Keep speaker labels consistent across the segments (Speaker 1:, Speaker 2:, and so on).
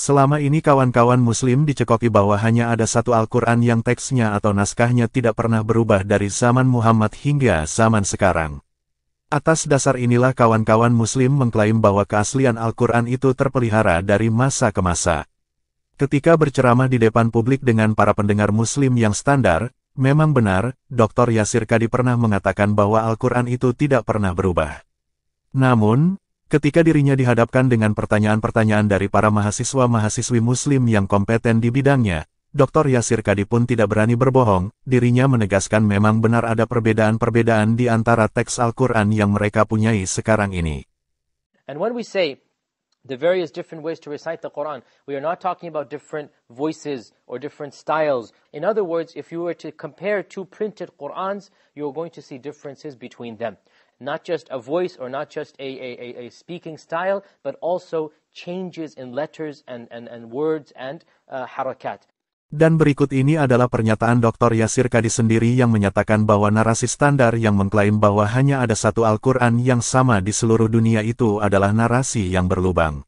Speaker 1: Selama ini kawan-kawan muslim dicekoki bahwa hanya ada satu Al-Quran yang teksnya atau naskahnya tidak pernah berubah dari zaman Muhammad hingga zaman sekarang. Atas dasar inilah kawan-kawan muslim mengklaim bahwa keaslian Al-Quran itu terpelihara dari masa ke masa. Ketika berceramah di depan publik dengan para pendengar muslim yang standar, memang benar, Dr. Yasir Kadi pernah mengatakan bahwa Al-Quran itu tidak pernah berubah. Namun, ketika dirinya dihadapkan dengan pertanyaan-pertanyaan dari para mahasiswa-mahasiswi muslim yang kompeten di bidangnya, Dr. Yasir Kadi pun tidak berani berbohong, dirinya menegaskan memang benar ada perbedaan-perbedaan di antara teks Al-Quran yang mereka punyai sekarang ini.
Speaker 2: And when we say the various different ways to recite the Quran. We are not talking about different voices or different styles. In other words, if you were to compare two printed Qurans, you're going to see differences between them. Not just a voice or not just a, a, a speaking style, but also changes in letters and, and, and words and uh, harakat.
Speaker 1: Dan berikut ini adalah pernyataan Dr. Yasir Kadi sendiri yang menyatakan bahwa narasi standar yang mengklaim bahwa hanya ada satu Al-Quran yang sama di seluruh dunia itu adalah narasi yang berlubang.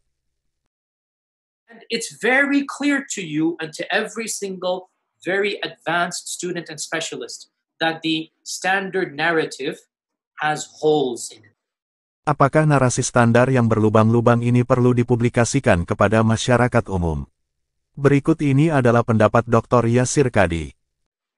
Speaker 3: it's very clear to you and to every single very advanced student and specialist that the standard narrative has holes in it.
Speaker 1: Apakah narasi standar yang berlubang-lubang ini perlu dipublikasikan kepada masyarakat umum? Berikut ini adalah pendapat Dr. Yasir Kadi.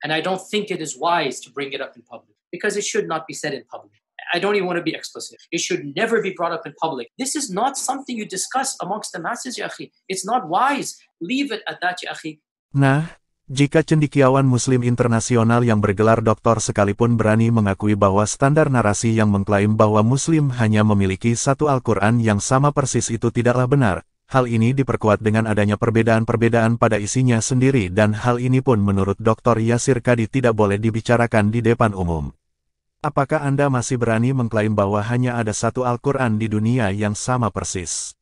Speaker 3: And I don't think it is wise to bring it up in public because it should not be said in public. I don't even want to be explicit. It should never be brought up in public. This is not something you discuss amongst the masses, ya akhi. It's not wise. Leave it at that, ya akhi.
Speaker 1: Nah, jika cendikiawan muslim internasional yang bergelar doktor sekalipun berani mengakui bahwa standar narasi yang mengklaim bahwa muslim hanya memiliki satu Al-Quran yang sama persis itu tidaklah benar, Hal ini diperkuat dengan adanya perbedaan-perbedaan pada isinya sendiri dan hal ini pun menurut Dr. Yasir Kadi tidak boleh dibicarakan di depan umum. Apakah Anda masih berani mengklaim bahwa hanya ada satu Al-Quran di dunia yang sama persis?